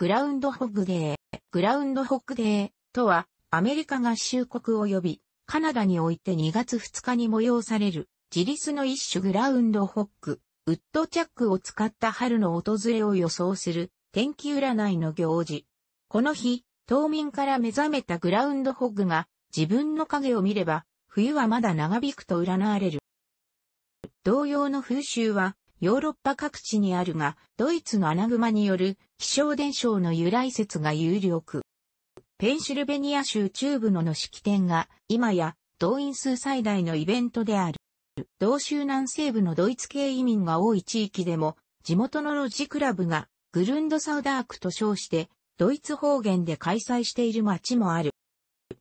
グラウンドホッグデー。グラウンドホッグデーとは、アメリカ合衆国及び、カナダにおいて2月2日に催される、自立の一種グラウンドホッグ、ウッドチャックを使った春の訪れを予想する、天気占いの行事。この日、冬眠から目覚めたグラウンドホッグが、自分の影を見れば、冬はまだ長引くと占われる。同様の風習は、ヨーロッパ各地にあるが、ドイツの穴熊による気象伝承の由来説が有力。ペンシルベニア州中部のの式典が、今や動員数最大のイベントである。同州南西部のドイツ系移民が多い地域でも、地元のロジクラブがグルンドサウダークと称して、ドイツ方言で開催している街もある。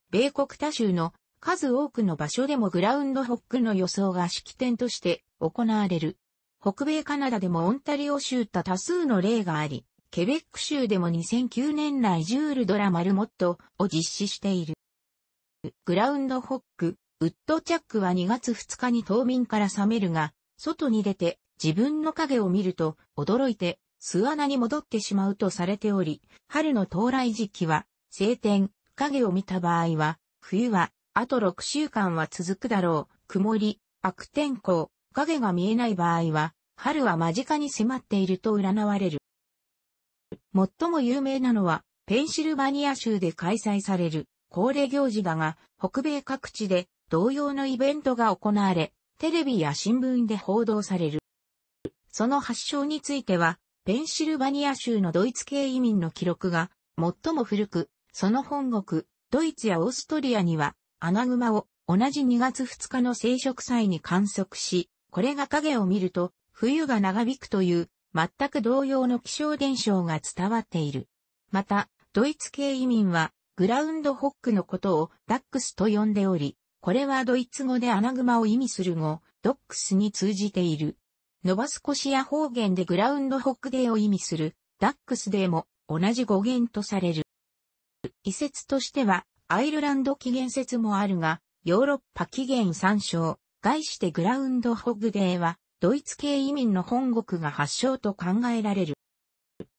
米国他州の数多くの場所でもグラウンドホックの予想が式典として行われる。北米カナダでもオンタリオ州多多数の例があり、ケベック州でも2009年来ジュールドラマルモットを実施している。グラウンドホック、ウッドチャックは2月2日に冬眠から覚めるが、外に出て自分の影を見ると驚いて巣穴に戻ってしまうとされており、春の到来時期は晴天、影を見た場合は、冬はあと6週間は続くだろう、曇り、悪天候、影が見えない場合は、春は間近に迫っていると占われる。最も有名なのは、ペンシルバニア州で開催される恒例行事だが、北米各地で同様のイベントが行われ、テレビや新聞で報道される。その発祥については、ペンシルバニア州のドイツ系移民の記録が最も古く、その本国、ドイツやオーストリアには、アナグマを同じ2月2日の生殖祭に観測し、これが影を見ると、冬が長引くという、全く同様の気象現象が伝わっている。また、ドイツ系移民は、グラウンドホックのことをダックスと呼んでおり、これはドイツ語でアナグマを意味する語、ドックスに通じている。ノバスコシア方言でグラウンドホックデーを意味する、ダックスデーも同じ語源とされる。遺説としては、アイルランド起源説もあるが、ヨーロッパ起源参照、概してグラウンドホグデーは、ドイツ系移民の本国が発祥と考えられる。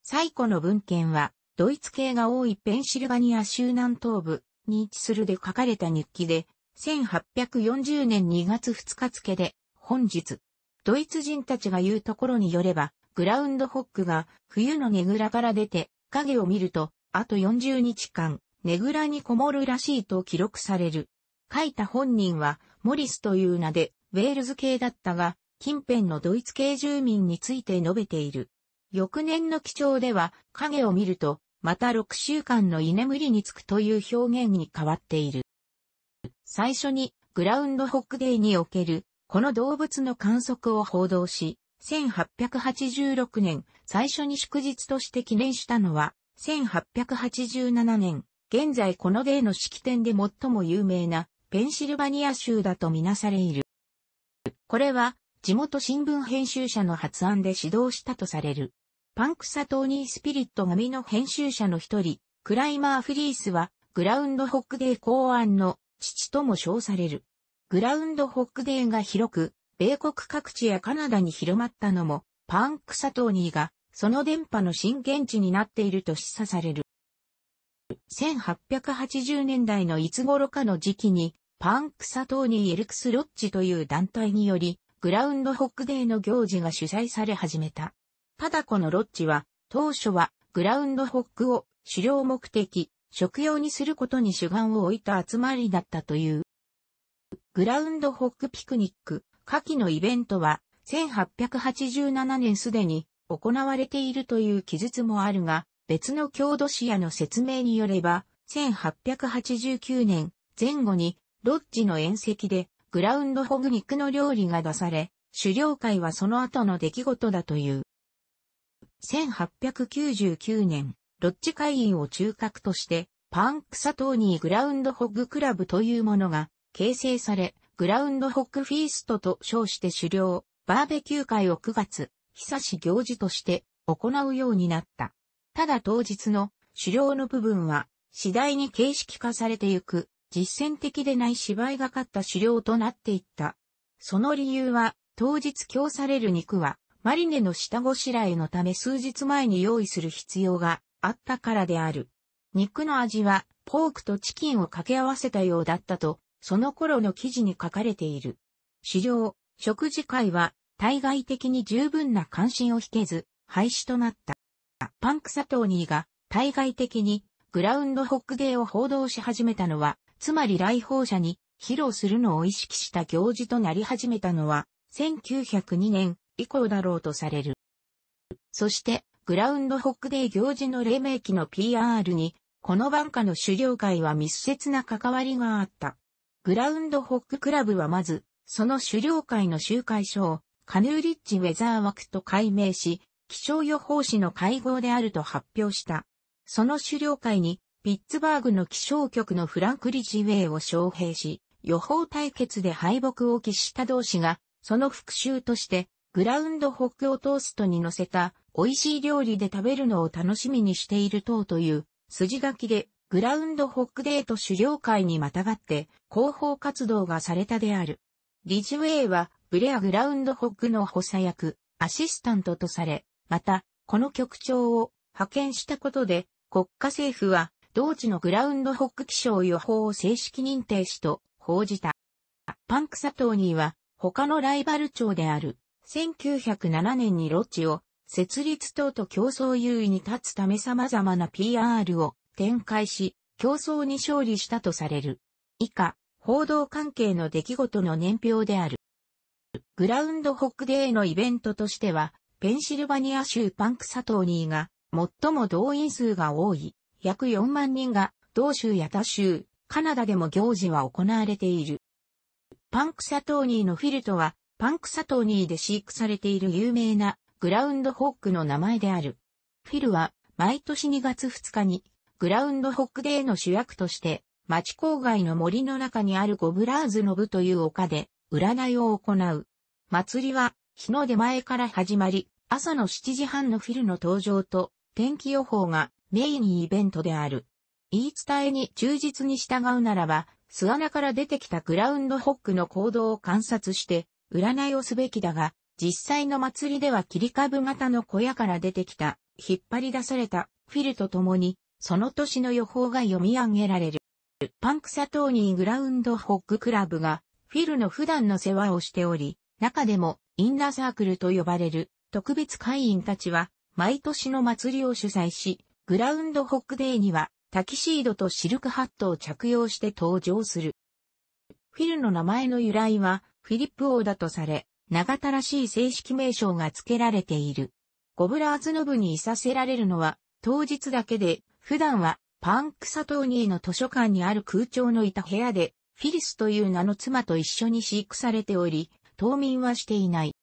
最古の文献は、ドイツ系が多いペンシルバニア州南東部に位置するで書かれた日記で、1840年2月2日付で、本日、ドイツ人たちが言うところによれば、グラウンドホッグが冬のねぐらから出て影を見ると、あと40日間、ねぐらにこもるらしいと記録される。書いた本人は、モリスという名で、ウェールズ系だったが、近辺のドイツ系住民について述べている。翌年の記帳では、影を見ると、また6週間の居眠りにつくという表現に変わっている。最初に、グラウンドホックデーにおける、この動物の観測を報道し、1886年、最初に祝日として記念したのは、1887年、現在このデーの式典で最も有名な、ペンシルバニア州だとみなされいる。これは、地元新聞編集者の発案で指導したとされる。パンクサトーニー・スピリット紙の編集者の一人、クライマー・フリースは、グラウンドホックデー考案の父とも称される。グラウンドホックデーが広く、米国各地やカナダに広まったのも、パンクサトーニーが、その電波の震源地になっていると示唆される。1880年代のいつ頃かの時期に、パンクサトーニー・エルクス・ロッジという団体により、グラウンドホックデーの行事が主催され始めた。パダコのロッジは、当初は、グラウンドホックを狩猟目的、食用にすることに主眼を置いた集まりだったという。グラウンドホックピクニック、夏季のイベントは、1887年すでに行われているという記述もあるが、別の郷土史やの説明によれば、1889年前後にロッジの宴席でグラウンドホグ肉の料理が出され、狩猟会はその後の出来事だという。1899年、ロッジ会員を中核として、パンクサトーニーグラウンドホッグクラブというものが形成され、グラウンドホッグフィーストと称して狩猟、バーベキュー会を9月、久し行事として行うようになった。ただ当日の狩猟の部分は次第に形式化されてゆく実践的でない芝居がかった狩猟となっていった。その理由は、当日供される肉は、マリネの下ごしらえのため数日前に用意する必要があったからである。肉の味は、ポークとチキンを掛け合わせたようだったと、その頃の記事に書かれている。狩猟、食事会は、対外的に十分な関心を引けず、廃止となった。パンクサトーニーが、対外的に、グラウンドホックデーを報道し始めたのは、つまり来訪者に披露するのを意識した行事となり始めたのは、1902年以降だろうとされる。そして、グラウンドホックデー行事の黎明期の PR に、この晩夏の狩猟会は密接な関わりがあった。グラウンドホッククラブはまず、その狩猟会の集会所を、カヌーリッジウェザー枠と改名し、気象予報士の会合であると発表した。その狩猟会にピッツバーグの気象局のフランク・リジウェイを招聘し、予報対決で敗北を喫した同士が、その復讐として、グラウンドホックをトーストに乗せた、美味しい料理で食べるのを楽しみにしている等という、筋書きで、グラウンドホックデート狩猟会にまたがって、広報活動がされたである。リジウェイは、ブレアグラウンドホックの補佐役、アシスタントとされ、また、この局長を派遣したことで、国家政府は、同地のグラウンドホック気象予報を正式認定しと報じた。パンクサトーニーは他のライバル町である1907年にロッチを設立等と競争優位に立つため様々な PR を展開し、競争に勝利したとされる。以下、報道関係の出来事の年表である。グラウンドホックデーのイベントとしては、ペンシルバニア州パンクサトーニーが最も動員数が多い約4万人が、同州や他州、カナダでも行事は行われている。パンクサトーニーのフィルトは、パンクサトーニーで飼育されている有名なグラウンドホックの名前である。フィルは、毎年2月2日に、グラウンドホックデーの主役として、町郊外の森の中にあるゴブラーズの部という丘で、占いを行う。祭りは、日の出前から始まり、朝の7時半のフィルの登場と、天気予報がメインイベントである。言い伝えに忠実に従うならば、巣穴から出てきたグラウンドホックの行動を観察して、占いをすべきだが、実際の祭りでは切り株型の小屋から出てきた、引っ張り出されたフィルと共に、その年の予報が読み上げられる。パンクサトーニーグラウンドホッククラブが、フィルの普段の世話をしており、中でも、インナーサークルと呼ばれる、特別会員たちは、毎年の祭りを主催し、グラウンドホックデーには、タキシードとシルクハットを着用して登場する。フィルの名前の由来は、フィリップ王だとされ、長田らしい正式名称が付けられている。ゴブラーズノブにいさせられるのは、当日だけで、普段は、パンクサトーニーの図書館にある空調のいた部屋で、フィリスという名の妻と一緒に飼育されており、冬眠はしていない。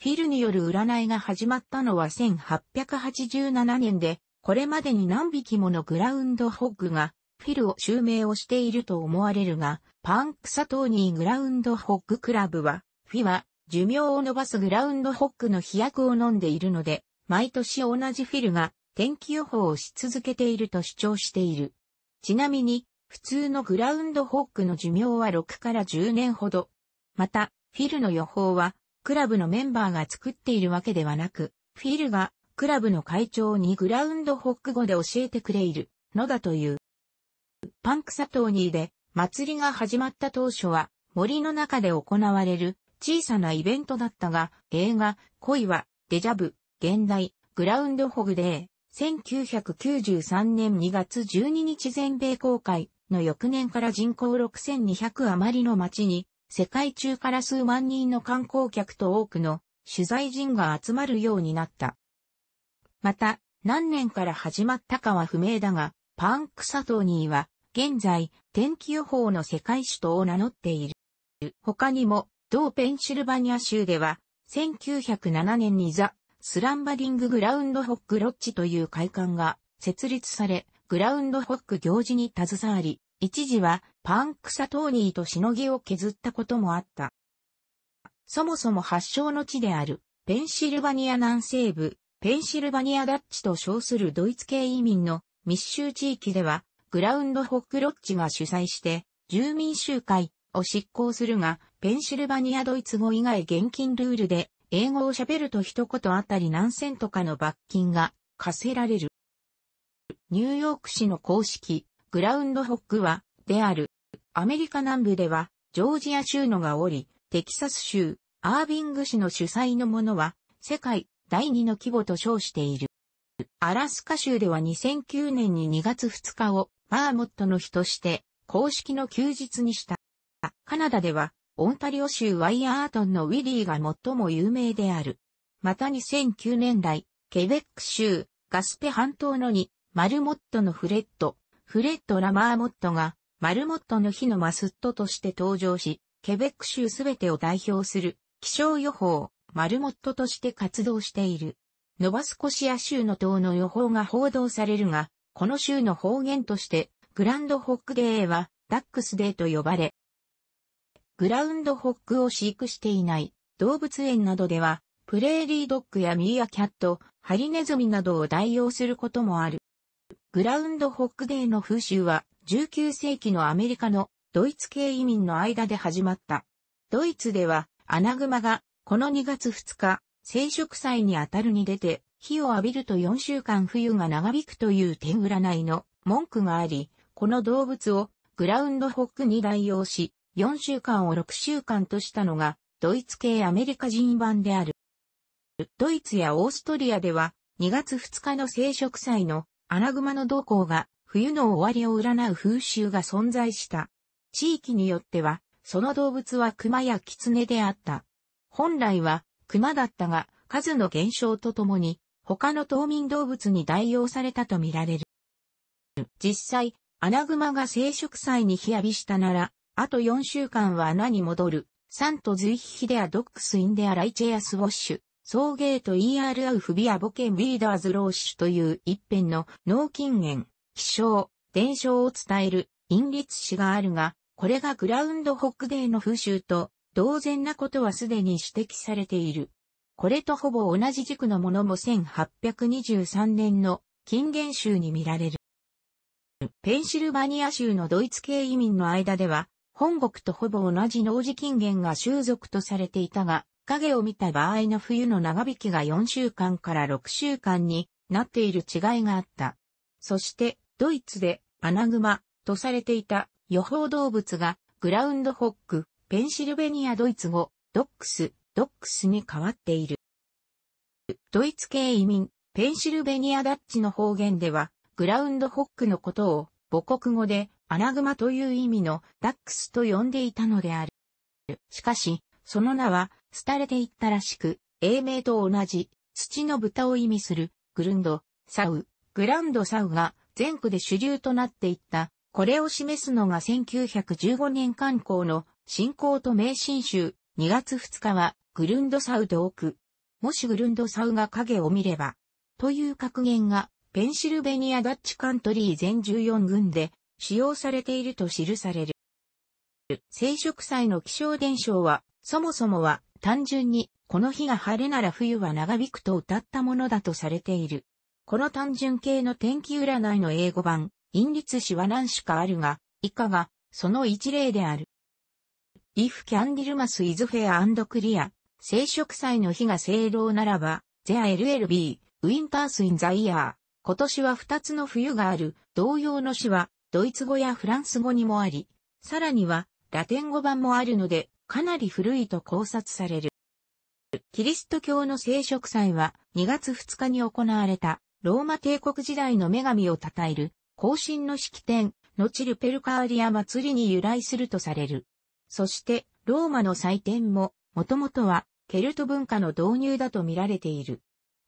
フィルによる占いが始まったのは1887年で、これまでに何匹ものグラウンドホッグが、フィルを襲名をしていると思われるが、パンクサトーニーグラウンドホッグクラブは、フィは、寿命を伸ばすグラウンドホッグの飛躍を飲んでいるので、毎年同じフィルが天気予報をし続けていると主張している。ちなみに、普通のグラウンドホッグの寿命は6から10年ほど。また、フィルの予報は、クラブのメンバーが作っているわけではなく、フィルがクラブの会長にグラウンドホック語で教えてくれいる、のだという。パンクサトーニーで、祭りが始まった当初は、森の中で行われる、小さなイベントだったが、映画、恋は、デジャブ、現代、グラウンドホグデー、1993年2月12日全米公開の翌年から人口6200余りの町に、世界中から数万人の観光客と多くの取材人が集まるようになった。また、何年から始まったかは不明だが、パンクサトーニーは、現在、天気予報の世界首都を名乗っている。他にも、同ペンシルバニア州では、1907年にザ・スランバディング・グラウンドホック・ロッジという会館が設立され、グラウンドホック行事に携わり、一時はパンクサトーニーとしのぎを削ったこともあった。そもそも発祥の地であるペンシルバニア南西部ペンシルバニアダッチと称するドイツ系移民の密集地域では、グラウンドホックロッチが主催して、住民集会を執行するが、ペンシルバニアドイツ語以外現金ルールで、英語を喋ると一言あたり何千とかの罰金が課せられる。ニューヨーク市の公式、グラウンドホックは、である。アメリカ南部では、ジョージア州のがおり、テキサス州、アービング市の主催のものは、世界第2の規模と称している。アラスカ州では2009年に2月2日をマーモットの日として公式の休日にした。カナダではオンタリオ州ワイアートンのウィリーが最も有名である。また2009年代、ケベック州ガスペ半島のにマルモットのフレット、フレットラマーモットがマルモットの日のマスットとして登場し、ケベック州すべてを代表する気象予報、マルモットとして活動している。ノバスコシア州の島の予報が報道されるが、この州の方言として、グランドホックデーはダックスデーと呼ばれ、グラウンドホックを飼育していない動物園などでは、プレーリードッグやミーアキャット、ハリネズミなどを代用することもある。グラウンドホックデーの風習は19世紀のアメリカのドイツ系移民の間で始まった。ドイツではアナグマがこの2月2日、聖職祭にあたるに出て、火を浴びると4週間冬が長引くという天占いの文句があり、この動物をグラウンドホックに代用し、4週間を6週間としたのが、ドイツ系アメリカ人版である。ドイツやオーストリアでは、2月2日の聖職祭のアナグマの動向が冬の終わりを占う風習が存在した。地域によっては、その動物は熊や狐であった。本来は熊だったが数の減少とともに他の冬眠動物に代用されたとみられる。実際、アナグマが生殖祭に日浴びしたなら、あと4週間は穴に戻る、サントズイヒヒデアドックスインデアライチェアスウォッシュ、ソーゲート ER アウフビアボケンビーダーズローシュという一辺の脳筋炎、気象、伝承を伝える、隠立詩があるが、これがグラウンドホックデーの風習と同然なことはすでに指摘されている。これとほぼ同じ軸のものも1823年の近現州に見られる。ペンシルバニア州のドイツ系移民の間では、本国とほぼ同じ農事近現が収束とされていたが、影を見た場合の冬の長引きが4週間から6週間になっている違いがあった。そして、ドイツでアナグマとされていた予報動物がグラウンドホックペンシルベニアドイツ語、ドックス、ドックスに変わっている。ドイツ系移民、ペンシルベニアダッチの方言では、グラウンドホックのことを母国語でアナグマという意味のダックスと呼んでいたのである。しかし、その名は、廃れていったらしく、英名と同じ、土の豚を意味する、グルンド、サウ、グランドサウが全区で主流となっていった。これを示すのが1915年観光の信仰と名神集、2月2日は、グルンドサウ同奥。もしグルンドサウが影を見れば、という格言が、ペンシルベニア・ダッチ・カントリー全14軍で、使用されていると記される。聖職祭の気象伝承は、そもそもは、単純に、この日が晴れなら冬は長引くと歌ったものだとされている。この単純系の天気占いの英語版、陰律詩は何種かあるが、以下が、その一例である。if candlemas is fair and clear, 聖職祭の日が聖老ならば、there l l b winters in the year. 今年は二つの冬がある、同様の詩は、ドイツ語やフランス語にもあり、さらには、ラテン語版もあるので、かなり古いと考察される。キリスト教の聖職祭は2月2日に行われたローマ帝国時代の女神を称える行進の式典のチルペルカーリア祭りに由来するとされる。そして、ローマの祭典も、もともとは、ケルト文化の導入だと見られている。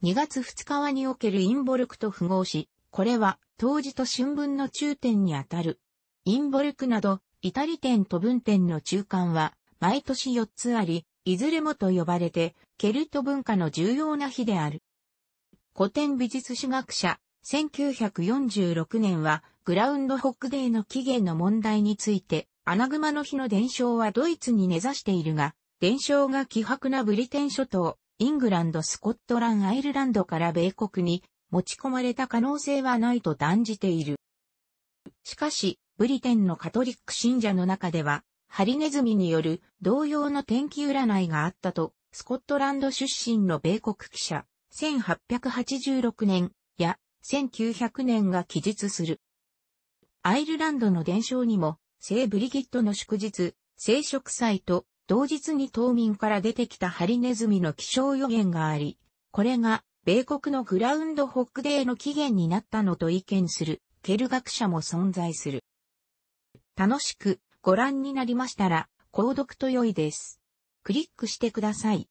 2月2日はにおけるインボルクと符号し、これは、当時と春分の中点にあたる。インボルクなど、イタリンと文典の中間は、毎年4つあり、いずれもと呼ばれて、ケルト文化の重要な日である。古典美術史学者、1946年は、グラウンドホックデーの起源の問題について、穴熊の日の伝承はドイツに根ざしているが、伝承が希薄なブリテン諸島、イングランド、スコットラン、アイルランドから米国に持ち込まれた可能性はないと断じている。しかし、ブリテンのカトリック信者の中では、ハリネズミによる同様の天気占いがあったと、スコットランド出身の米国記者、1886年や1900年が記述する。アイルランドの伝承にも聖ブリギットの祝日、聖職祭と同日に島民から出てきたハリネズミの気象予言があり、これが米国のグラウンドホックデーの起源になったのと意見する、ケル学者も存在する。楽しくご覧になりましたら、購読と良いです。クリックしてください。